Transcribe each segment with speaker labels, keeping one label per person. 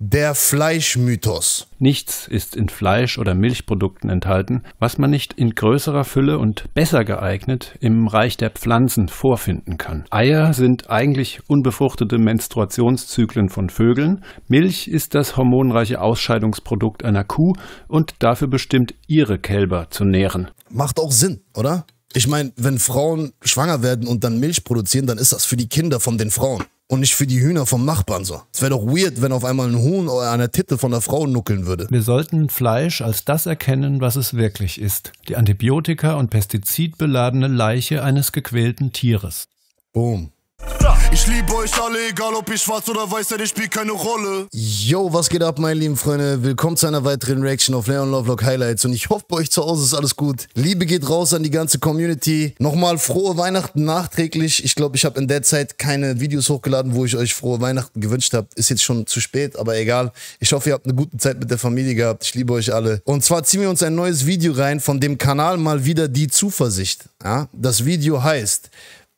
Speaker 1: Der Fleischmythos. Nichts ist in Fleisch oder Milchprodukten enthalten, was man nicht in größerer Fülle und besser geeignet im Reich der Pflanzen vorfinden kann. Eier sind eigentlich unbefruchtete Menstruationszyklen von Vögeln, Milch ist das hormonreiche Ausscheidungsprodukt einer Kuh und dafür bestimmt, ihre Kälber zu nähren.
Speaker 2: Macht auch Sinn, oder? Ich meine, wenn Frauen schwanger werden und dann Milch produzieren, dann ist das für die Kinder von den Frauen und nicht für die Hühner vom Nachbarn so. Es wäre doch weird, wenn auf einmal ein
Speaker 1: Huhn oder eine Titte von der Frau nuckeln würde. Wir sollten Fleisch als das erkennen, was es wirklich ist. Die Antibiotika und Pestizidbeladene Leiche eines gequälten Tieres. Boom.
Speaker 2: Ich liebe euch alle, egal ob ihr schwarz oder weiß seid, ich spielt keine Rolle. Yo, was geht ab, meine lieben Freunde? Willkommen zu einer weiteren Reaction auf Leon Lovelock Highlights und ich hoffe, bei euch zu Hause ist alles gut. Liebe geht raus an die ganze Community. Nochmal frohe Weihnachten nachträglich. Ich glaube, ich habe in der Zeit keine Videos hochgeladen, wo ich euch frohe Weihnachten gewünscht habe. Ist jetzt schon zu spät, aber egal. Ich hoffe, ihr habt eine gute Zeit mit der Familie gehabt. Ich liebe euch alle. Und zwar ziehen wir uns ein neues Video rein von dem Kanal mal wieder die Zuversicht. Ja? Das Video heißt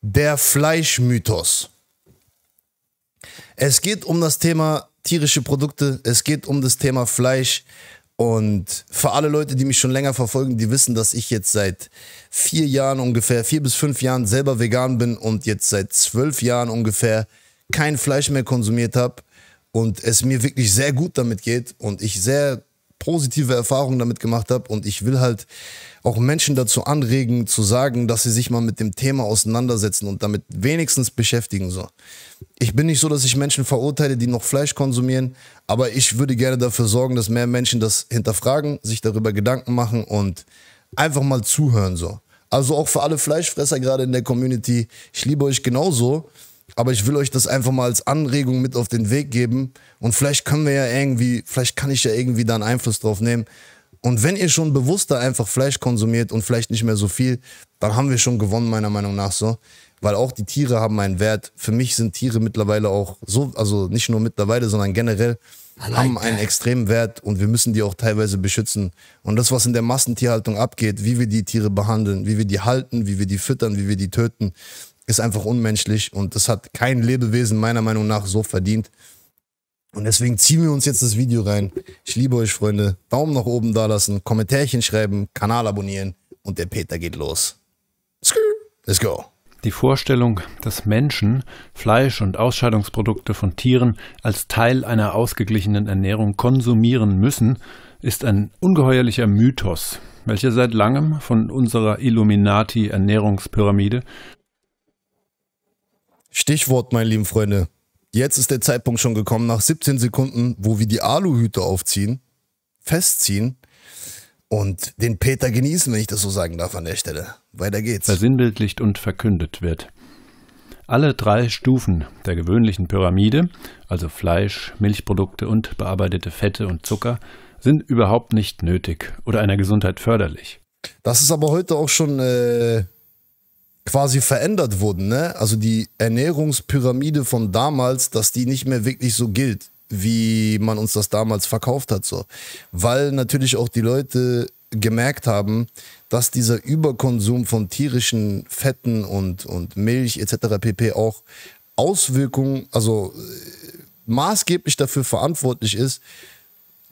Speaker 2: der Fleischmythos. Es geht um das Thema tierische Produkte, es geht um das Thema Fleisch. Und für alle Leute, die mich schon länger verfolgen, die wissen, dass ich jetzt seit vier Jahren ungefähr, vier bis fünf Jahren selber vegan bin und jetzt seit zwölf Jahren ungefähr kein Fleisch mehr konsumiert habe und es mir wirklich sehr gut damit geht und ich sehr positive Erfahrungen damit gemacht habe und ich will halt auch Menschen dazu anregen, zu sagen, dass sie sich mal mit dem Thema auseinandersetzen und damit wenigstens beschäftigen. So. Ich bin nicht so, dass ich Menschen verurteile, die noch Fleisch konsumieren, aber ich würde gerne dafür sorgen, dass mehr Menschen das hinterfragen, sich darüber Gedanken machen und einfach mal zuhören. So. Also auch für alle Fleischfresser gerade in der Community, ich liebe euch genauso, aber ich will euch das einfach mal als Anregung mit auf den Weg geben und vielleicht können wir ja irgendwie, vielleicht kann ich ja irgendwie da einen Einfluss drauf nehmen und wenn ihr schon bewusster einfach Fleisch konsumiert und vielleicht nicht mehr so viel, dann haben wir schon gewonnen, meiner Meinung nach so. Weil auch die Tiere haben einen Wert. Für mich sind Tiere mittlerweile auch so, also nicht nur mittlerweile, sondern generell like haben that. einen extremen Wert und wir müssen die auch teilweise beschützen. Und das, was in der Massentierhaltung abgeht, wie wir die Tiere behandeln, wie wir die halten, wie wir die füttern, wie wir die töten, ist einfach unmenschlich und das hat kein Lebewesen meiner Meinung nach so verdient. Und deswegen ziehen wir uns jetzt das Video rein. Ich liebe euch, Freunde. Daumen nach oben da lassen, Kommentärchen schreiben, Kanal
Speaker 1: abonnieren und der Peter geht los. Let's go. Die Vorstellung, dass Menschen Fleisch und Ausscheidungsprodukte von Tieren als Teil einer ausgeglichenen Ernährung konsumieren müssen, ist ein ungeheuerlicher Mythos, welcher seit langem von unserer Illuminati Ernährungspyramide Stichwort, meine lieben Freunde, Jetzt ist der Zeitpunkt schon gekommen, nach 17 Sekunden,
Speaker 2: wo wir die Aluhüte aufziehen, festziehen und den Peter genießen, wenn ich das so sagen darf an der Stelle. Weiter geht's.
Speaker 1: Versinnbildlicht und verkündet wird. Alle drei Stufen der gewöhnlichen Pyramide, also Fleisch, Milchprodukte und bearbeitete Fette und Zucker, sind überhaupt nicht nötig oder einer Gesundheit förderlich.
Speaker 2: Das ist aber heute auch schon äh, quasi verändert wurden, ne? Also die Ernährungspyramide von damals, dass die nicht mehr wirklich so gilt, wie man uns das damals verkauft hat, so. Weil natürlich auch die Leute gemerkt haben, dass dieser Überkonsum von tierischen Fetten und, und Milch etc. pp. auch Auswirkungen, also äh, maßgeblich dafür verantwortlich ist,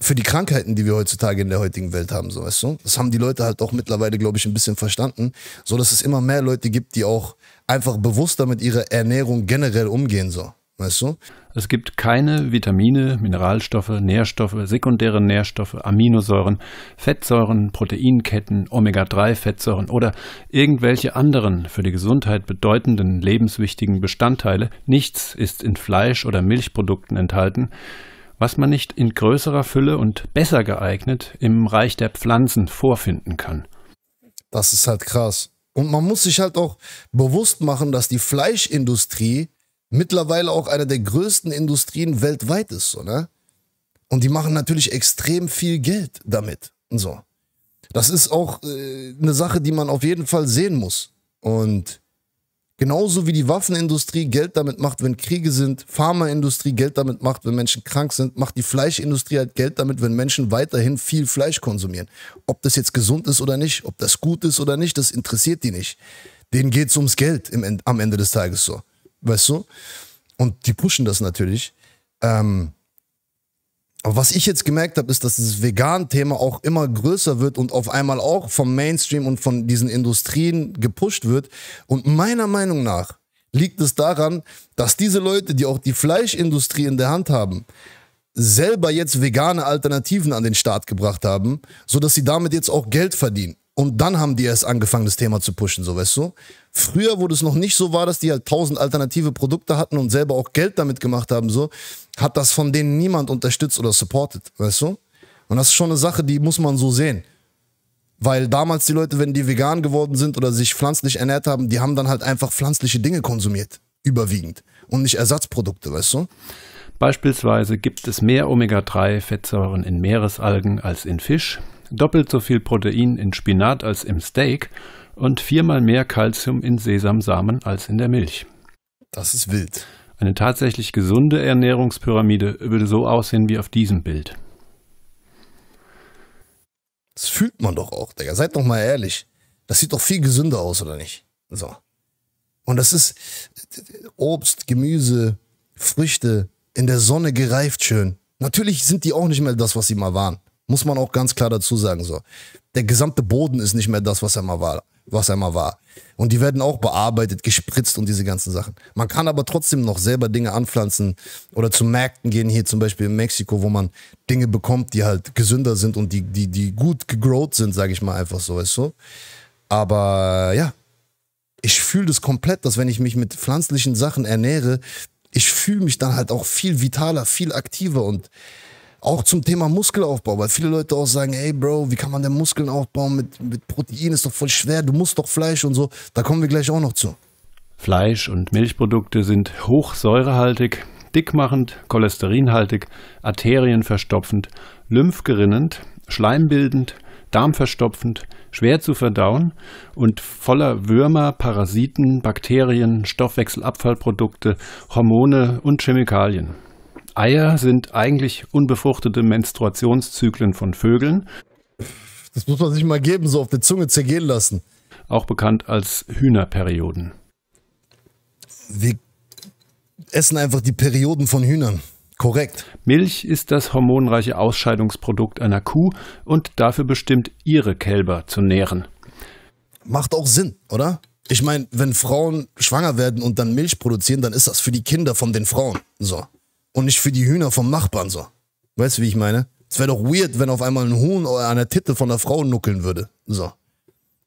Speaker 2: für die Krankheiten, die wir heutzutage in der heutigen Welt haben, so weißt du. Das haben die Leute halt auch mittlerweile, glaube ich, ein bisschen verstanden, so dass es immer mehr Leute gibt, die auch einfach bewusster mit ihrer Ernährung generell umgehen, so.
Speaker 1: Weißt du? Es gibt keine Vitamine, Mineralstoffe, Nährstoffe, sekundäre Nährstoffe, Aminosäuren, Fettsäuren, Proteinketten, Omega-3-Fettsäuren oder irgendwelche anderen für die Gesundheit bedeutenden lebenswichtigen Bestandteile. Nichts ist in Fleisch oder Milchprodukten enthalten was man nicht in größerer Fülle und besser geeignet im Reich der Pflanzen vorfinden kann. Das ist halt krass. Und man muss sich halt auch bewusst machen, dass die
Speaker 2: Fleischindustrie mittlerweile auch eine der größten Industrien weltweit ist, so, ne? Und die machen natürlich extrem viel Geld damit. So. Das ist auch äh, eine Sache, die man auf jeden Fall sehen muss. Und Genauso wie die Waffenindustrie Geld damit macht, wenn Kriege sind, Pharmaindustrie Geld damit macht, wenn Menschen krank sind, macht die Fleischindustrie halt Geld damit, wenn Menschen weiterhin viel Fleisch konsumieren. Ob das jetzt gesund ist oder nicht, ob das gut ist oder nicht, das interessiert die nicht. Denen geht es ums Geld im, am Ende des Tages so. Weißt du? Und die pushen das natürlich. Ähm, aber was ich jetzt gemerkt habe, ist, dass dieses Vegan-Thema auch immer größer wird und auf einmal auch vom Mainstream und von diesen Industrien gepusht wird. Und meiner Meinung nach liegt es daran, dass diese Leute, die auch die Fleischindustrie in der Hand haben, selber jetzt vegane Alternativen an den Start gebracht haben, sodass sie damit jetzt auch Geld verdienen. Und dann haben die erst angefangen, das Thema zu pushen, so weißt du. Früher, wo das noch nicht so war, dass die halt tausend alternative Produkte hatten und selber auch Geld damit gemacht haben, so, hat das von denen niemand unterstützt oder supportet, weißt du? Und das ist schon eine Sache, die muss man so sehen. Weil damals die Leute, wenn die vegan geworden sind oder sich pflanzlich ernährt haben, die haben dann halt einfach pflanzliche Dinge konsumiert,
Speaker 1: überwiegend. Und nicht Ersatzprodukte, weißt du? Beispielsweise gibt es mehr Omega-3-Fettsäuren in Meeresalgen als in Fisch, doppelt so viel Protein in Spinat als im Steak und viermal mehr Kalzium in Sesamsamen als in der Milch. Das ist wild. Eine tatsächlich gesunde Ernährungspyramide würde so aussehen wie auf diesem Bild. Das fühlt man doch auch, Digga. Seid doch
Speaker 2: mal ehrlich. Das sieht doch viel gesünder aus, oder nicht? So. Und das ist Obst, Gemüse, Früchte in der Sonne gereift schön. Natürlich sind die auch nicht mehr das, was sie mal waren. Muss man auch ganz klar dazu sagen. So. Der gesamte Boden ist nicht mehr das, was er mal war was einmal war. Und die werden auch bearbeitet, gespritzt und diese ganzen Sachen. Man kann aber trotzdem noch selber Dinge anpflanzen oder zu Märkten gehen, hier zum Beispiel in Mexiko, wo man Dinge bekommt, die halt gesünder sind und die, die, die gut gegrowt sind, sage ich mal einfach so, weißt du. Aber ja, ich fühle das komplett, dass wenn ich mich mit pflanzlichen Sachen ernähre, ich fühle mich dann halt auch viel vitaler, viel aktiver und auch zum Thema Muskelaufbau, weil viele Leute auch sagen, ey Bro, wie kann man denn Muskeln aufbauen mit, mit Protein, ist doch voll schwer, du musst doch Fleisch und so. Da kommen wir gleich auch noch zu.
Speaker 1: Fleisch und Milchprodukte sind hochsäurehaltig, dickmachend, cholesterinhaltig, arterienverstopfend, lymphgerinnend, schleimbildend, darmverstopfend, schwer zu verdauen und voller Würmer, Parasiten, Bakterien, Stoffwechselabfallprodukte, Hormone und Chemikalien. Eier sind eigentlich unbefruchtete Menstruationszyklen von Vögeln. Das muss man sich mal geben, so auf der Zunge zergehen lassen. Auch bekannt als Hühnerperioden.
Speaker 2: Wir essen einfach die Perioden von Hühnern.
Speaker 1: Korrekt. Milch ist das hormonreiche Ausscheidungsprodukt einer Kuh und dafür bestimmt, ihre Kälber zu nähren.
Speaker 2: Macht auch Sinn, oder? Ich meine, wenn Frauen schwanger werden und dann Milch produzieren, dann ist das für die Kinder von den Frauen. So und nicht für die Hühner vom Nachbarn so. Weißt du, wie ich meine? Es wäre doch weird, wenn auf einmal ein Huhn an der Titte von der Frau nuckeln würde. So.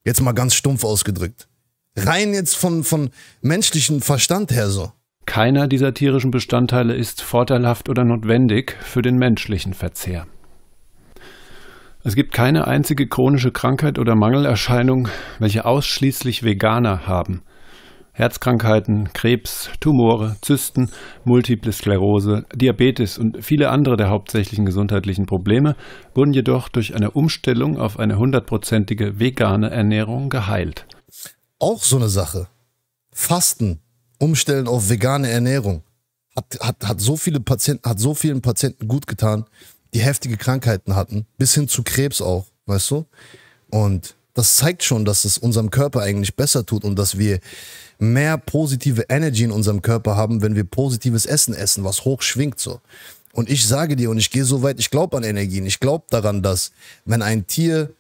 Speaker 2: Jetzt mal ganz stumpf ausgedrückt. Rein jetzt von, von menschlichem Verstand her so.
Speaker 1: Keiner dieser tierischen Bestandteile ist vorteilhaft oder notwendig für den menschlichen Verzehr. Es gibt keine einzige chronische Krankheit oder Mangelerscheinung, welche ausschließlich Veganer haben. Herzkrankheiten, Krebs, Tumore, Zysten, Multiple Sklerose, Diabetes und viele andere der hauptsächlichen gesundheitlichen Probleme wurden jedoch durch eine Umstellung auf eine hundertprozentige vegane Ernährung geheilt.
Speaker 2: Auch so eine Sache. Fasten, Umstellen auf vegane Ernährung hat, hat, hat, so, viele Patienten, hat so vielen Patienten gut getan, die heftige Krankheiten hatten, bis hin zu Krebs auch, weißt du? Und das zeigt schon, dass es unserem Körper eigentlich besser tut und dass wir mehr positive Energy in unserem Körper haben, wenn wir positives Essen essen, was hoch schwingt so. Und ich sage dir, und ich gehe so weit, ich glaube an Energien, ich glaube daran, dass wenn ein Tier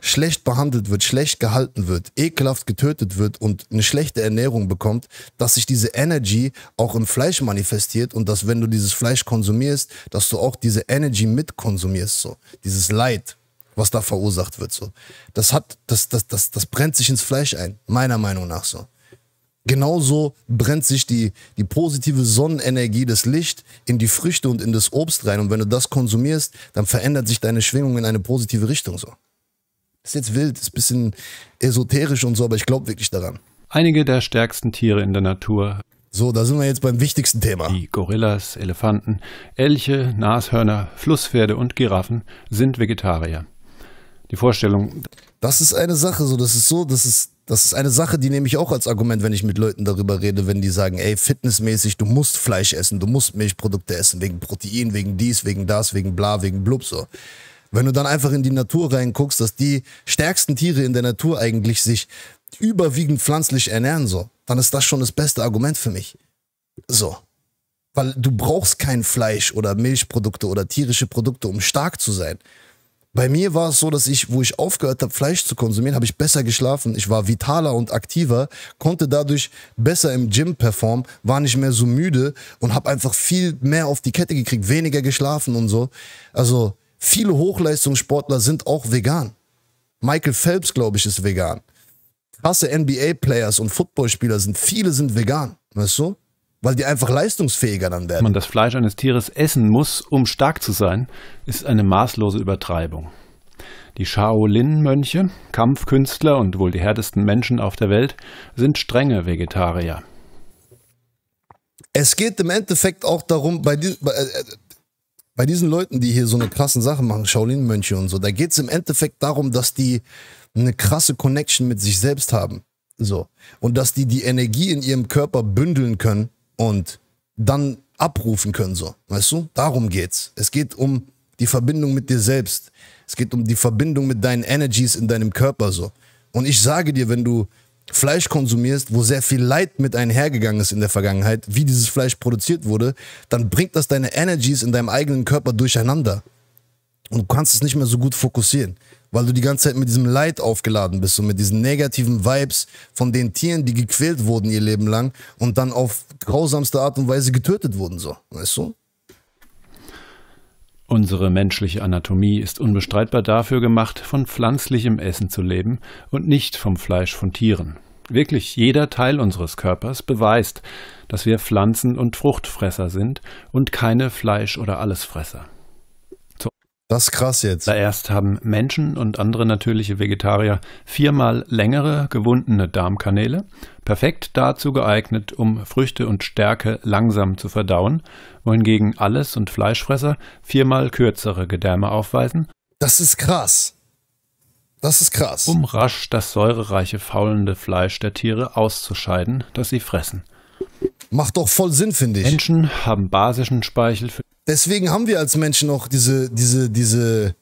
Speaker 2: schlecht behandelt wird, schlecht gehalten wird, ekelhaft getötet wird und eine schlechte Ernährung bekommt, dass sich diese Energy auch im Fleisch manifestiert und dass wenn du dieses Fleisch konsumierst, dass du auch diese Energy mitkonsumierst, so dieses Leid was da verursacht wird. So. Das hat, das, das, das, das brennt sich ins Fleisch ein, meiner Meinung nach so. Genauso brennt sich die, die positive Sonnenenergie, das Licht in die Früchte und in das Obst rein. Und wenn du das konsumierst, dann verändert sich deine Schwingung in eine positive Richtung. So. Ist jetzt wild, ist ein bisschen esoterisch und so, aber ich glaube wirklich daran.
Speaker 1: Einige der stärksten Tiere in der Natur. So, da sind wir jetzt beim wichtigsten Thema. Die Gorillas, Elefanten, Elche, Nashörner, Flusspferde und Giraffen sind Vegetarier die Vorstellung. Das ist eine Sache, so das ist so, das ist das ist eine Sache, die nehme ich auch
Speaker 2: als Argument, wenn ich mit Leuten darüber rede, wenn die sagen, ey, fitnessmäßig, du musst Fleisch essen, du musst Milchprodukte essen, wegen Protein, wegen dies, wegen das, wegen bla, wegen blub so. Wenn du dann einfach in die Natur reinguckst, dass die stärksten Tiere in der Natur eigentlich sich überwiegend pflanzlich ernähren so, dann ist das schon das beste Argument für mich. So. Weil du brauchst kein Fleisch oder Milchprodukte oder tierische Produkte, um stark zu sein. Bei mir war es so, dass ich, wo ich aufgehört habe, Fleisch zu konsumieren, habe ich besser geschlafen. Ich war vitaler und aktiver, konnte dadurch besser im Gym performen, war nicht mehr so müde und habe einfach viel mehr auf die Kette gekriegt, weniger geschlafen und so. Also viele Hochleistungssportler sind auch vegan. Michael Phelps, glaube ich, ist vegan. Krasse NBA-Players und Footballspieler sind,
Speaker 1: viele sind vegan, weißt du? weil die einfach leistungsfähiger dann werden. Man das Fleisch eines Tieres essen muss, um stark zu sein, ist eine maßlose Übertreibung. Die Shaolin-Mönche, Kampfkünstler und wohl die härtesten Menschen auf der Welt, sind strenge Vegetarier.
Speaker 2: Es geht im Endeffekt auch darum, bei, die, bei, äh, bei diesen Leuten, die hier so eine krassen Sache machen, Shaolin-Mönche und so, da geht es im Endeffekt darum, dass die eine krasse Connection mit sich selbst haben. So. Und dass die die Energie in ihrem Körper bündeln können und dann abrufen können, so. Weißt du? Darum geht's. Es geht um die Verbindung mit dir selbst. Es geht um die Verbindung mit deinen Energies in deinem Körper, so. Und ich sage dir, wenn du Fleisch konsumierst, wo sehr viel Leid mit einhergegangen ist in der Vergangenheit, wie dieses Fleisch produziert wurde, dann bringt das deine Energies in deinem eigenen Körper durcheinander. Und du kannst es nicht mehr so gut fokussieren weil du die ganze Zeit mit diesem Leid aufgeladen bist und mit diesen negativen Vibes von den Tieren, die gequält wurden ihr
Speaker 1: Leben lang und dann auf grausamste Art und Weise getötet wurden, so, weißt du? Unsere menschliche Anatomie ist unbestreitbar dafür gemacht, von pflanzlichem Essen zu leben und nicht vom Fleisch von Tieren. Wirklich jeder Teil unseres Körpers beweist, dass wir Pflanzen- und Fruchtfresser sind und keine Fleisch- oder Allesfresser. Das ist krass jetzt. Zuerst haben Menschen und andere natürliche Vegetarier viermal längere gewundene Darmkanäle, perfekt dazu geeignet, um Früchte und Stärke langsam zu verdauen, wohingegen Alles- und Fleischfresser viermal kürzere Gedärme aufweisen.
Speaker 2: Das ist krass.
Speaker 1: Das ist krass. Um rasch das säurereiche, faulende Fleisch der Tiere auszuscheiden, das sie fressen. Macht doch voll Sinn, finde ich. Menschen haben basischen Speichel für
Speaker 2: Deswegen haben wir als Menschen auch diese, diese, diese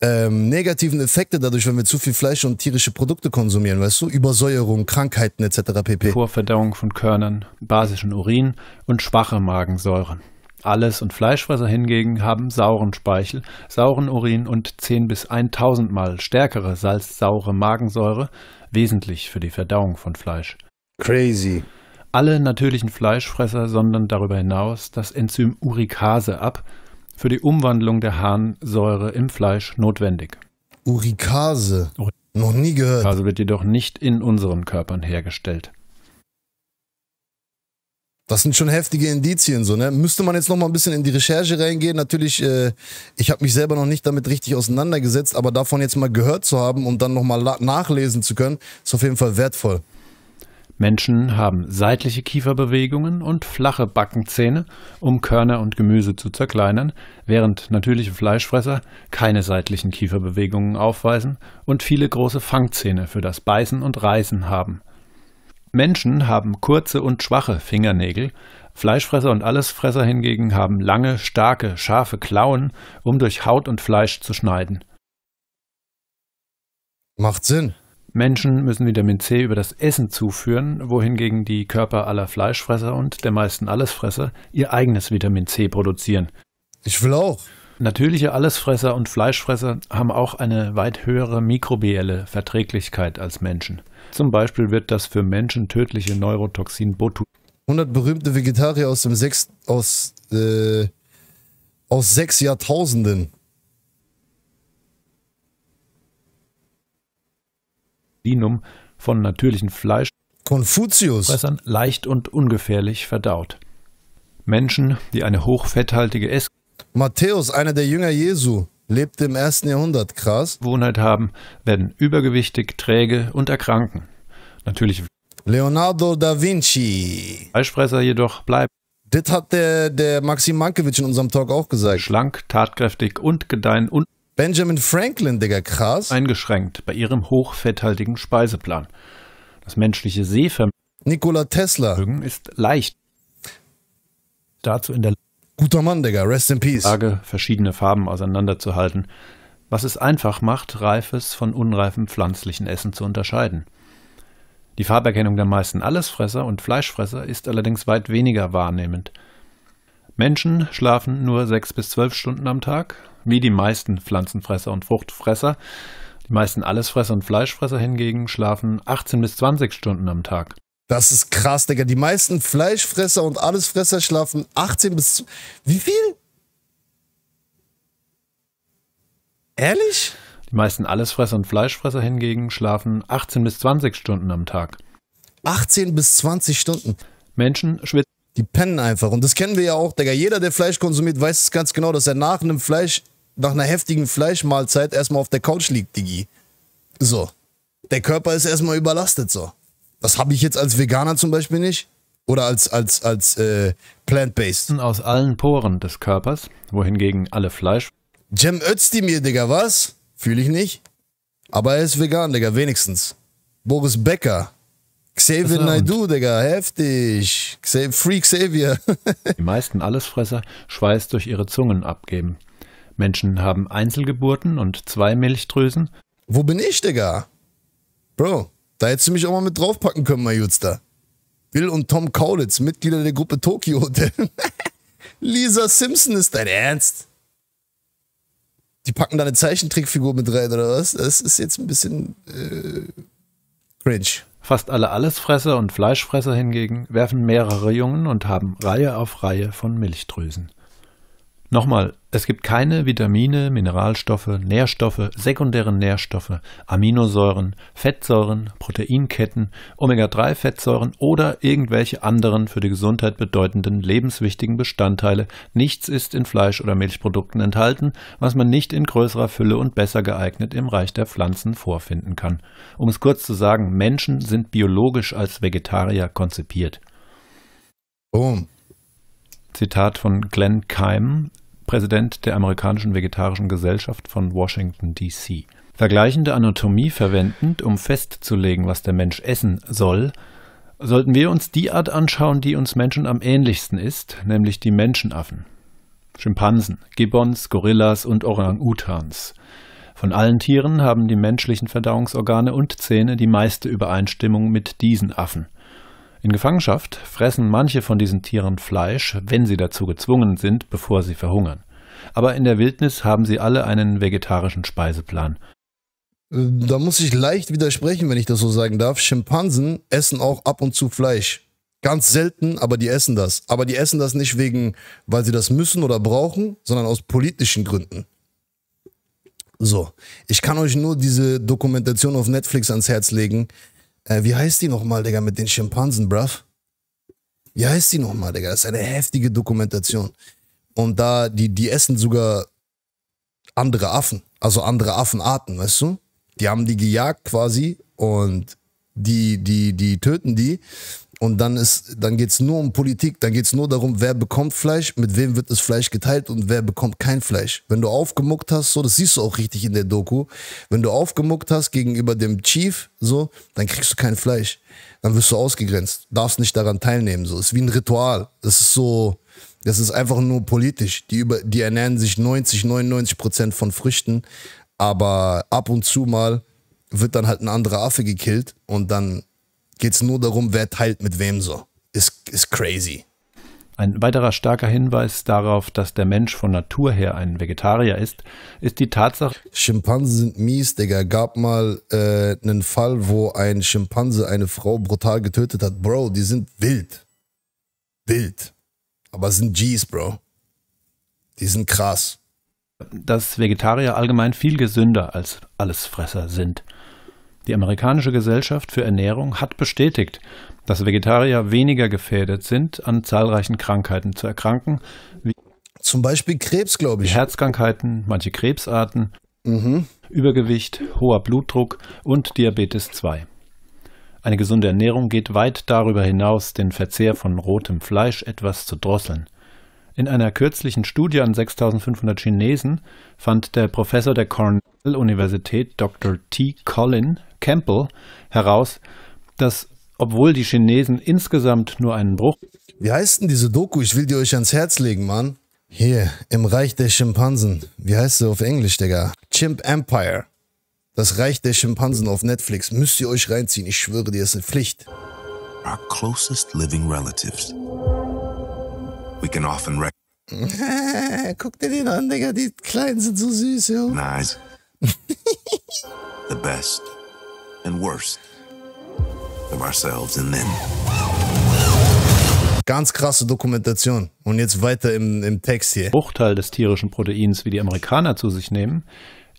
Speaker 2: ähm, negativen Effekte dadurch,
Speaker 1: wenn wir zu viel Fleisch und tierische Produkte konsumieren, weißt du? Übersäuerung, Krankheiten etc. pp. Vorverdauung von Körnern, basischen Urin und schwache Magensäuren. Alles- und Fleischfresser hingegen haben sauren Speichel, sauren Urin und 10 bis 1000 Mal stärkere salzsaure Magensäure, wesentlich für die Verdauung von Fleisch. Crazy alle natürlichen Fleischfresser sondern darüber hinaus das Enzym Uricase ab, für die Umwandlung der Harnsäure im Fleisch notwendig.
Speaker 2: Uricase. Noch nie gehört. Uricase
Speaker 1: wird jedoch nicht in unseren Körpern hergestellt.
Speaker 2: Das sind schon heftige Indizien, so, ne? Müsste man jetzt noch mal ein bisschen in die Recherche reingehen. Natürlich, äh, ich habe mich selber noch nicht damit richtig auseinandergesetzt, aber davon jetzt mal gehört zu haben und dann noch mal nachlesen zu können, ist auf jeden Fall wertvoll.
Speaker 1: Menschen haben seitliche Kieferbewegungen und flache Backenzähne, um Körner und Gemüse zu zerkleinern, während natürliche Fleischfresser keine seitlichen Kieferbewegungen aufweisen und viele große Fangzähne für das Beißen und Reißen haben. Menschen haben kurze und schwache Fingernägel, Fleischfresser und Allesfresser hingegen haben lange, starke, scharfe Klauen, um durch Haut und Fleisch zu schneiden. Macht Sinn. Menschen müssen Vitamin C über das Essen zuführen, wohingegen die Körper aller Fleischfresser und der meisten Allesfresser ihr eigenes Vitamin C produzieren. Ich will auch. Natürliche Allesfresser und Fleischfresser haben auch eine weit höhere mikrobielle Verträglichkeit als Menschen. Zum Beispiel wird das für Menschen tödliche Neurotoxin Botulinum.
Speaker 2: 100 berühmte Vegetarier aus dem sechs, aus, äh,
Speaker 1: aus sechs Jahrtausenden. Linum von natürlichen Fleisch Konfuzius leicht und ungefährlich verdaut. Menschen, die eine hochfetthaltige Ess Matthäus, einer der Jünger Jesu, lebte im ersten Jahrhundert, krass. Gewohnheit haben,
Speaker 2: werden übergewichtig, träge und erkranken. Natürlich. Leonardo da Vinci. Fleischfresser jedoch bleibt. Das hat der, der Maxim Mankiewicz in unserem Talk
Speaker 1: auch gesagt. Schlank, tatkräftig und gedeihen und Benjamin Franklin, Digga, krass. Eingeschränkt bei ihrem hochfetthaltigen Speiseplan. Das menschliche Sehvermögen. Nikola Tesla. Ist leicht. Dazu in der Guter Mann, Digga, rest in peace. Lage, verschiedene Farben auseinanderzuhalten. Was es einfach macht, reifes von unreifem pflanzlichen Essen zu unterscheiden. Die Farberkennung der meisten Allesfresser und Fleischfresser ist allerdings weit weniger wahrnehmend. Menschen schlafen nur sechs bis zwölf Stunden am Tag, wie die meisten Pflanzenfresser und Fruchtfresser. Die meisten Allesfresser und Fleischfresser hingegen schlafen 18 bis 20 Stunden am Tag. Das ist krass, Digga. Die meisten Fleischfresser und Allesfresser schlafen 18 bis. Wie viel? Ehrlich? Die meisten Allesfresser und Fleischfresser hingegen schlafen 18 bis 20 Stunden am Tag. 18 bis 20 Stunden. Menschen schwitzen. Die pennen einfach. Und das kennen wir ja auch, Digga. Jeder, der Fleisch konsumiert, weiß es
Speaker 2: ganz genau, dass er nach einem Fleisch nach einer heftigen Fleischmahlzeit erstmal auf der Couch liegt, Digi. So. Der Körper ist erstmal überlastet, so. Das habe ich jetzt als Veganer zum Beispiel nicht. Oder als, als, als äh, plant-based. Aus allen Poren des Körpers, wohingegen alle Fleisch. Jem Özti mir, Digga, was? Fühle ich nicht. Aber er ist vegan, Digga, wenigstens. Boris Becker. Xavier Naidu, Digga,
Speaker 1: heftig. Free Xavier. Die meisten Allesfresser Schweiß durch ihre Zungen abgeben. Menschen haben Einzelgeburten und zwei Milchdrüsen. Wo bin ich, Digga? Bro, da hättest du mich auch mal mit draufpacken können, mein Jutster.
Speaker 2: Bill und Tom Kaulitz, Mitglieder der Gruppe Tokio Hotel. Lisa Simpson ist dein Ernst? Die packen da eine Zeichentrickfigur mit rein, oder was? Das ist jetzt ein bisschen äh,
Speaker 1: cringe. Fast alle Allesfresser und Fleischfresser hingegen werfen mehrere Jungen und haben Reihe auf Reihe von Milchdrüsen. Nochmal, es gibt keine Vitamine, Mineralstoffe, Nährstoffe, sekundären Nährstoffe, Aminosäuren, Fettsäuren, Proteinketten, Omega-3-Fettsäuren oder irgendwelche anderen für die Gesundheit bedeutenden lebenswichtigen Bestandteile. Nichts ist in Fleisch- oder Milchprodukten enthalten, was man nicht in größerer Fülle und besser geeignet im Reich der Pflanzen vorfinden kann. Um es kurz zu sagen, Menschen sind biologisch als Vegetarier konzipiert. Boom. Zitat von Glenn Keim, Präsident der amerikanischen Vegetarischen Gesellschaft von Washington, D.C. Vergleichende Anatomie verwendend, um festzulegen, was der Mensch essen soll, sollten wir uns die Art anschauen, die uns Menschen am ähnlichsten ist, nämlich die Menschenaffen. Schimpansen, Gibbons, Gorillas und Orang-Utans. Von allen Tieren haben die menschlichen Verdauungsorgane und Zähne die meiste Übereinstimmung mit diesen Affen. In Gefangenschaft fressen manche von diesen Tieren Fleisch, wenn sie dazu gezwungen sind, bevor sie verhungern aber in der Wildnis haben sie alle einen vegetarischen Speiseplan.
Speaker 2: Da muss ich leicht widersprechen, wenn ich das so sagen darf. Schimpansen essen auch ab und zu Fleisch. Ganz selten, aber die essen das. Aber die essen das nicht wegen, weil sie das müssen oder brauchen, sondern aus politischen Gründen. So, ich kann euch nur diese Dokumentation auf Netflix ans Herz legen. Äh, wie heißt die nochmal, Digga, mit den Schimpansen, bruv? Wie heißt die nochmal, Digga? Das ist eine heftige Dokumentation. Und da, die, die essen sogar andere Affen, also andere Affenarten, weißt du? Die haben die gejagt quasi und die, die, die töten die. Und dann ist, dann geht's nur um Politik, dann geht es nur darum, wer bekommt Fleisch, mit wem wird das Fleisch geteilt und wer bekommt kein Fleisch. Wenn du aufgemuckt hast, so, das siehst du auch richtig in der Doku, wenn du aufgemuckt hast gegenüber dem Chief, so, dann kriegst du kein Fleisch. Dann wirst du ausgegrenzt, darfst nicht daran teilnehmen, so. Ist wie ein Ritual. Es ist so, das ist einfach nur politisch. Die, über, die ernähren sich 90, 99 Prozent von Früchten, aber ab und zu mal wird dann halt ein anderer Affe gekillt und dann geht es nur darum, wer teilt mit wem so.
Speaker 1: Ist, ist crazy. Ein weiterer starker Hinweis darauf, dass der Mensch von Natur her ein Vegetarier ist, ist die Tatsache. Schimpansen sind mies, Digga. Gab
Speaker 2: mal äh, einen Fall, wo ein Schimpanse eine Frau brutal getötet hat. Bro, die sind
Speaker 1: wild. Wild aber es sind Gs, Bro. Die sind krass. Dass Vegetarier allgemein viel gesünder als Allesfresser sind. Die amerikanische Gesellschaft für Ernährung hat bestätigt, dass Vegetarier weniger gefährdet sind, an zahlreichen Krankheiten zu erkranken. Wie Zum Beispiel Krebs, glaube ich. Herzkrankheiten, manche Krebsarten, mhm. Übergewicht, hoher Blutdruck und Diabetes 2. Eine gesunde Ernährung geht weit darüber hinaus, den Verzehr von rotem Fleisch etwas zu drosseln. In einer kürzlichen Studie an 6500 Chinesen fand der Professor der Cornell-Universität Dr. T. Colin Campbell heraus, dass obwohl die Chinesen insgesamt nur einen Bruch. Wie heißt denn diese Doku? Ich will die euch ans Herz legen, Mann. Hier, im
Speaker 2: Reich der Schimpansen. Wie heißt sie auf Englisch, Digga? Chimp Empire. Das Reich der Schimpansen auf Netflix müsst ihr euch reinziehen. Ich schwöre dir, es ist eine Pflicht. Our closest living relatives. We can often Guck dir den an, Digga. Die Kleinen sind so süß, jo. Nice. the best and worst of ourselves and them.
Speaker 1: Ganz krasse Dokumentation. Und jetzt weiter im, im Text hier. Bruchteil des tierischen Proteins, wie die Amerikaner zu sich nehmen,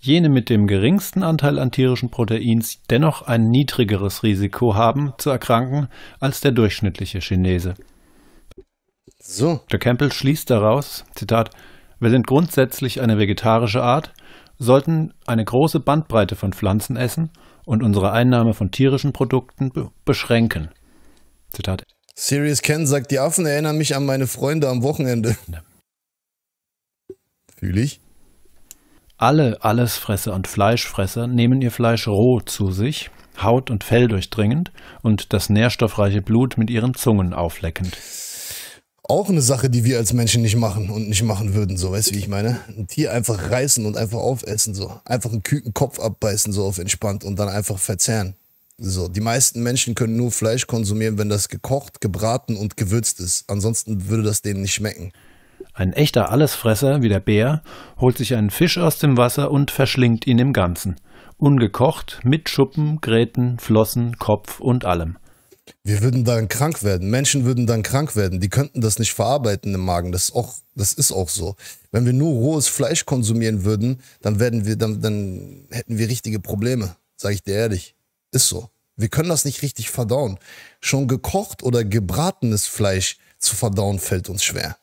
Speaker 1: jene mit dem geringsten Anteil an tierischen Proteins dennoch ein niedrigeres Risiko haben, zu erkranken, als der durchschnittliche Chinese. So. Der Campbell schließt daraus, Zitat, wir sind grundsätzlich eine vegetarische Art, sollten eine große Bandbreite von Pflanzen essen und unsere Einnahme von tierischen Produkten be beschränken. Zitat.
Speaker 2: Serious Ken sagt, die Affen erinnern mich an meine Freunde am Wochenende. Ne.
Speaker 1: Fühle ich. Alle Allesfresser und Fleischfresser nehmen ihr Fleisch roh zu sich, Haut und Fell durchdringend und das nährstoffreiche Blut mit ihren Zungen aufleckend.
Speaker 2: Auch eine Sache, die wir als Menschen nicht machen und nicht machen würden, so weißt du, wie ich meine? Ein Tier einfach reißen und einfach aufessen, so. Einfach einen Kükenkopf abbeißen, so auf entspannt und dann einfach verzehren. So, die meisten Menschen können nur Fleisch konsumieren, wenn das gekocht,
Speaker 1: gebraten und gewürzt ist. Ansonsten würde das denen nicht schmecken. Ein echter Allesfresser wie der Bär holt sich einen Fisch aus dem Wasser und verschlingt ihn im Ganzen. Ungekocht, mit Schuppen, Gräten, Flossen, Kopf und allem.
Speaker 2: Wir würden dann krank werden. Menschen würden dann krank werden. Die könnten das nicht verarbeiten im Magen. Das ist auch, das ist auch so. Wenn wir nur rohes Fleisch konsumieren würden, dann werden wir, dann, dann hätten wir richtige Probleme. Sag ich dir ehrlich. Ist so. Wir können das nicht richtig verdauen. Schon gekocht oder gebratenes Fleisch zu verdauen fällt uns schwer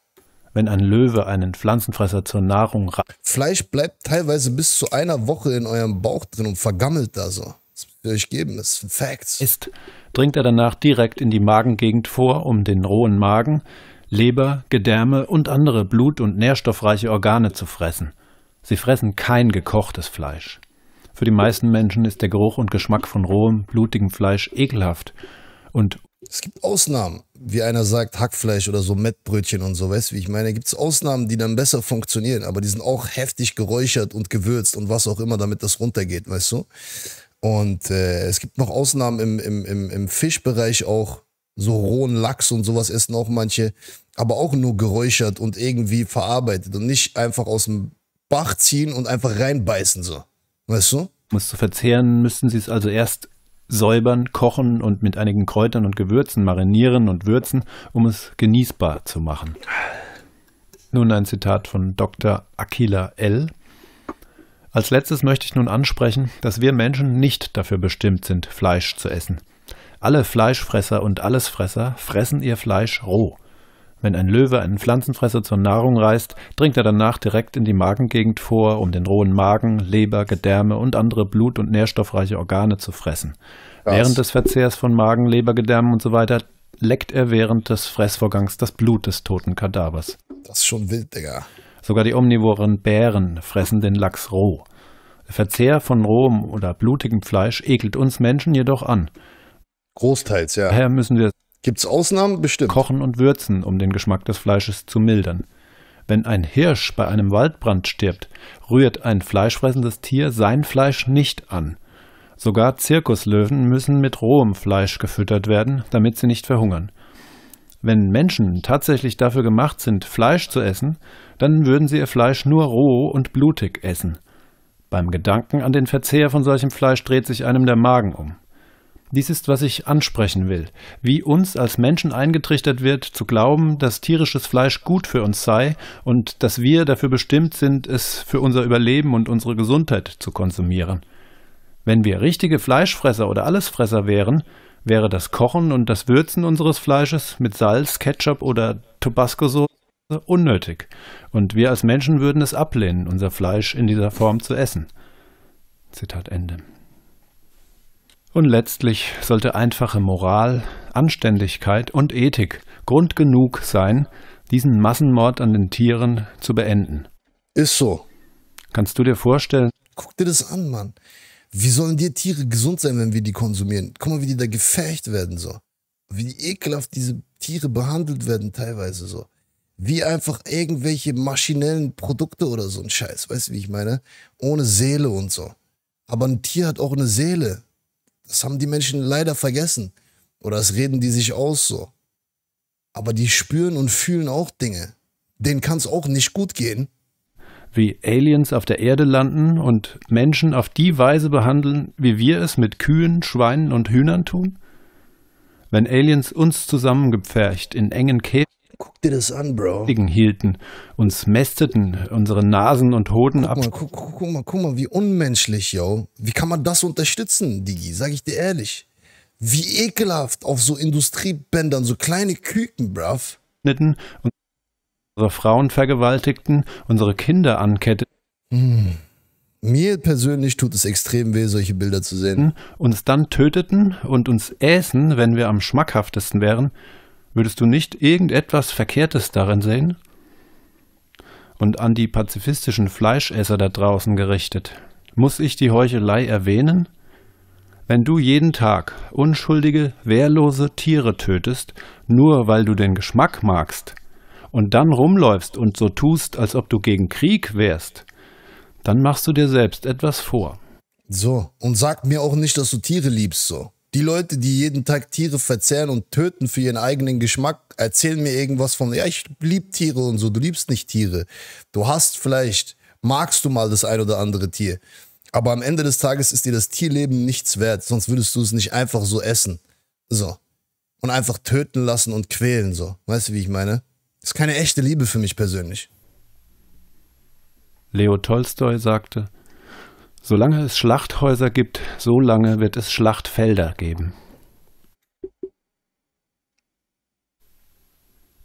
Speaker 2: wenn ein Löwe einen Pflanzenfresser zur Nahrung reißt. Fleisch bleibt teilweise bis zu einer Woche in eurem Bauch drin und vergammelt da so.
Speaker 1: Das will ich geben, das sind Facts. Ist, dringt er danach direkt in die Magengegend vor, um den rohen Magen, Leber, Gedärme und andere blut- und nährstoffreiche Organe zu fressen. Sie fressen kein gekochtes Fleisch. Für die meisten Menschen ist der Geruch und Geschmack von rohem, blutigem Fleisch ekelhaft und es
Speaker 2: gibt Ausnahmen wie einer sagt, Hackfleisch oder so Mettbrötchen und so, weißt du, wie ich meine? Gibt es Ausnahmen, die dann besser funktionieren, aber die sind auch heftig geräuchert und gewürzt und was auch immer, damit das runtergeht, weißt du? Und äh, es gibt noch Ausnahmen im, im, im, im Fischbereich auch, so rohen Lachs und sowas essen auch manche, aber auch nur geräuchert und irgendwie verarbeitet und nicht einfach aus dem Bach ziehen und einfach reinbeißen, so.
Speaker 1: Weißt du? Um es zu verzehren, müssen sie es also erst säubern, kochen und mit einigen Kräutern und Gewürzen marinieren und würzen, um es genießbar zu machen. Nun ein Zitat von Dr. Akila L. Als letztes möchte ich nun ansprechen, dass wir Menschen nicht dafür bestimmt sind, Fleisch zu essen. Alle Fleischfresser und Allesfresser fressen ihr Fleisch roh. Wenn ein Löwe einen Pflanzenfresser zur Nahrung reißt, dringt er danach direkt in die Magengegend vor, um den rohen Magen, Leber, Gedärme und andere blut- und nährstoffreiche Organe zu fressen. Das. Während des Verzehrs von Magen, Leber, Gedärmen und so weiter leckt er während des Fressvorgangs das Blut des toten Kadavers. Das ist schon wild, Digga. Sogar die omnivoren Bären fressen den Lachs roh. Der Verzehr von rohem oder blutigem Fleisch ekelt uns Menschen jedoch an. Großteils, ja. Daher müssen wir Gibt's Ausnahmen? Bestimmt. Kochen und würzen, um den Geschmack des Fleisches zu mildern. Wenn ein Hirsch bei einem Waldbrand stirbt, rührt ein fleischfressendes Tier sein Fleisch nicht an. Sogar Zirkuslöwen müssen mit rohem Fleisch gefüttert werden, damit sie nicht verhungern. Wenn Menschen tatsächlich dafür gemacht sind, Fleisch zu essen, dann würden sie ihr Fleisch nur roh und blutig essen. Beim Gedanken an den Verzehr von solchem Fleisch dreht sich einem der Magen um. Dies ist, was ich ansprechen will, wie uns als Menschen eingetrichtert wird, zu glauben, dass tierisches Fleisch gut für uns sei und dass wir dafür bestimmt sind, es für unser Überleben und unsere Gesundheit zu konsumieren. Wenn wir richtige Fleischfresser oder Allesfresser wären, wäre das Kochen und das Würzen unseres Fleisches mit Salz, Ketchup oder tobasco soße unnötig, und wir als Menschen würden es ablehnen, unser Fleisch in dieser Form zu essen. Zitat Ende. Und letztlich sollte einfache Moral, Anständigkeit und Ethik Grund genug sein, diesen Massenmord an den Tieren zu beenden. Ist so. Kannst du dir vorstellen?
Speaker 2: Guck dir das an, Mann. Wie sollen dir Tiere gesund sein, wenn wir die konsumieren? Guck mal, wie die da gefercht werden so. Wie ekelhaft diese Tiere behandelt werden teilweise so. Wie einfach irgendwelche maschinellen Produkte oder so ein Scheiß, weißt du, wie ich meine? Ohne Seele und so. Aber ein Tier hat auch eine Seele. Das haben die Menschen leider vergessen. Oder das reden die sich aus so. Aber die spüren und fühlen auch Dinge. Denen kann es auch nicht gut gehen.
Speaker 1: Wie Aliens auf der Erde landen und Menschen auf die Weise behandeln, wie wir es mit Kühen, Schweinen und Hühnern tun? Wenn Aliens uns zusammengepfercht in engen Käfigen Guck dir das an, Bro. hielten, uns mästeten, unsere Nasen und Hoden guck ab. Mal, guck, guck, guck, mal, guck mal, wie unmenschlich, yo. Wie kann man das unterstützen,
Speaker 2: Digi? Sag ich dir ehrlich. Wie ekelhaft auf so Industriebändern, so kleine
Speaker 1: Küken, bruv. unsere Frauen vergewaltigten, unsere Kinder anketteten. Hm. Mir persönlich tut es extrem weh, solche Bilder zu sehen. Uns dann töteten und uns äßen, wenn wir am schmackhaftesten wären, Würdest du nicht irgendetwas Verkehrtes darin sehen? Und an die pazifistischen Fleischesser da draußen gerichtet. Muss ich die Heuchelei erwähnen? Wenn du jeden Tag unschuldige, wehrlose Tiere tötest, nur weil du den Geschmack magst, und dann rumläufst und so tust, als ob du gegen Krieg wärst, dann machst du dir selbst etwas vor.
Speaker 2: So, und sag mir auch nicht, dass du Tiere liebst, so. Die Leute, die jeden Tag Tiere verzehren und töten für ihren eigenen Geschmack, erzählen mir irgendwas von, ja, ich liebe Tiere und so, du liebst nicht Tiere. Du hast vielleicht, magst du mal das ein oder andere Tier. Aber am Ende des Tages ist dir das Tierleben nichts wert, sonst würdest du es nicht einfach so essen. So. Und einfach töten lassen und quälen, so. Weißt du, wie ich meine? Das ist keine echte Liebe für mich persönlich.
Speaker 1: Leo Tolstoi sagte, Solange es Schlachthäuser gibt, so lange wird es Schlachtfelder geben.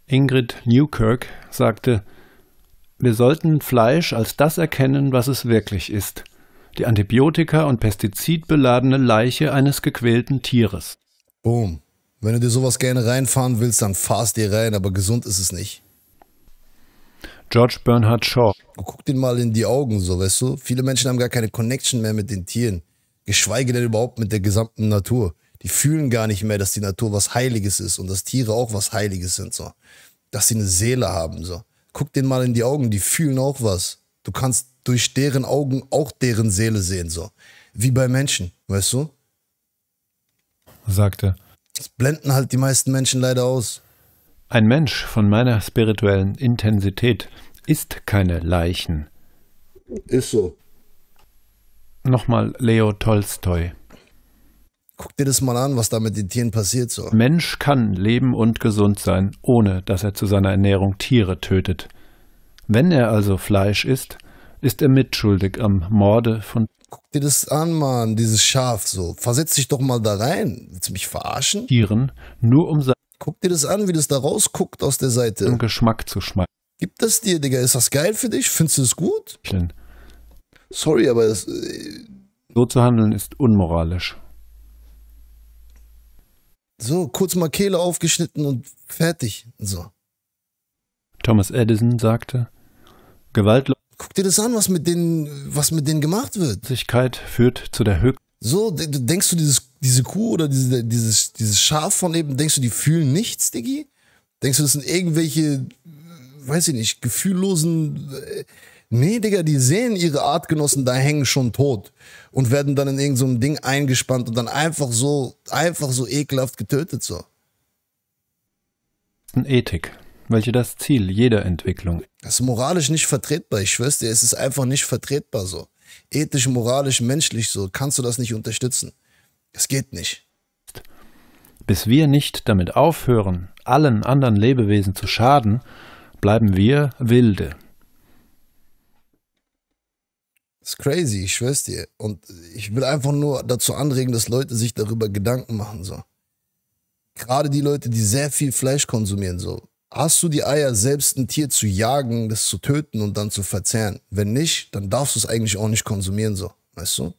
Speaker 1: Ingrid Newkirk sagte, wir sollten Fleisch als das erkennen, was es wirklich ist, die antibiotika- und pestizidbeladene Leiche eines gequälten Tieres.
Speaker 2: Boom. Wenn du dir sowas gerne reinfahren willst, dann fahr's dir rein, aber gesund ist es nicht. George Bernhard Shaw. Oh, guck den mal in die Augen, so weißt du. Viele Menschen haben gar keine Connection mehr mit den Tieren, geschweige denn überhaupt mit der gesamten Natur. Die fühlen gar nicht mehr, dass die Natur was Heiliges ist und dass Tiere auch was Heiliges sind, so. Dass sie eine Seele haben, so. Guck den mal in die Augen, die fühlen auch was. Du kannst durch deren Augen auch deren Seele sehen, so. Wie bei Menschen, weißt du? Sagte. Das blenden halt die meisten Menschen leider aus.
Speaker 1: Ein Mensch von meiner spirituellen Intensität ist keine Leichen. Ist so. Nochmal Leo Tolstoi. Guck dir das mal an, was da mit den Tieren passiert so. Mensch kann leben und gesund sein, ohne dass er zu seiner Ernährung Tiere tötet. Wenn er also Fleisch isst, ist er mitschuldig am Morde von. Guck dir das an, Mann, dieses Schaf
Speaker 2: so. Versetz dich doch mal da rein. Willst du mich verarschen? Tieren, nur um sein. Guck dir das an, wie das da rausguckt aus der Seite. Um Geschmack zu schmecken. Gibt das dir, Digga? Ist das geil für dich? Findest du es gut?
Speaker 1: Sorry, aber das, äh so zu handeln ist unmoralisch.
Speaker 2: So, kurz mal Kehle aufgeschnitten und
Speaker 1: fertig. So. Thomas Edison sagte, Gewalt. Guck dir das an, was mit denen, was mit denen gemacht wird. Wirklichkeit führt zu der höchsten. So,
Speaker 2: denkst du, dieses diese Kuh oder diese, dieses, dieses Schaf von eben, denkst du, die fühlen nichts, Diggi? Denkst du, das sind irgendwelche, weiß ich nicht, gefühllosen. Äh, nee, Digga, die sehen ihre Artgenossen da hängen schon tot und werden dann in irgendeinem so Ding eingespannt und dann einfach so, einfach so ekelhaft getötet so. Eine Ethik, welche das Ziel jeder Entwicklung. Das ist moralisch nicht vertretbar, ich schwör's dir, es ist einfach nicht vertretbar so. Ethisch, moralisch, menschlich so, kannst du das nicht unterstützen.
Speaker 1: Es geht nicht. Bis wir nicht damit aufhören, allen anderen Lebewesen zu schaden, bleiben wir wilde.
Speaker 2: Das ist crazy, ich schwör's dir. Und ich will einfach nur dazu anregen, dass Leute sich darüber Gedanken machen. So. Gerade die Leute, die sehr viel Fleisch konsumieren, so. Hast du die Eier, selbst ein Tier zu jagen, das zu töten und dann zu verzehren? Wenn nicht, dann darfst du es eigentlich auch nicht konsumieren, so. Weißt du?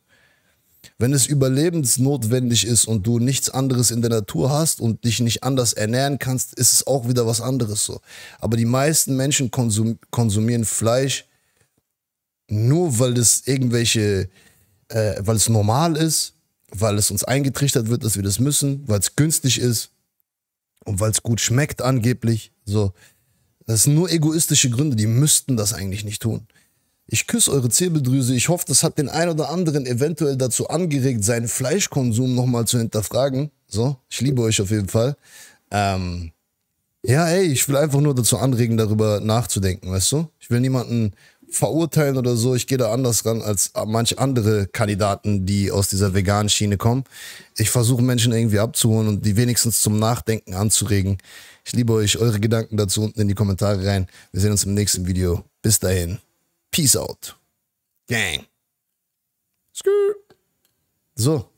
Speaker 2: Wenn es überlebensnotwendig ist und du nichts anderes in der Natur hast und dich nicht anders ernähren kannst, ist es auch wieder was anderes so. Aber die meisten Menschen konsum konsumieren Fleisch nur, weil das irgendwelche, äh, weil es normal ist, weil es uns eingetrichtert wird, dass wir das müssen, weil es günstig ist und weil es gut schmeckt angeblich. So, das sind nur egoistische Gründe. Die müssten das eigentlich nicht tun. Ich küsse eure Zirbeldrüse. Ich hoffe, das hat den ein oder anderen eventuell dazu angeregt, seinen Fleischkonsum nochmal zu hinterfragen. So, ich liebe euch auf jeden Fall. Ähm, ja, ey, ich will einfach nur dazu anregen, darüber nachzudenken, weißt du? Ich will niemanden verurteilen oder so. Ich gehe da anders ran als manche andere Kandidaten, die aus dieser veganen Schiene kommen. Ich versuche Menschen irgendwie abzuholen und die wenigstens zum Nachdenken anzuregen. Ich liebe euch. Eure Gedanken dazu unten in die Kommentare rein. Wir sehen uns im nächsten Video. Bis dahin. Peace out. Gang. Skü. So.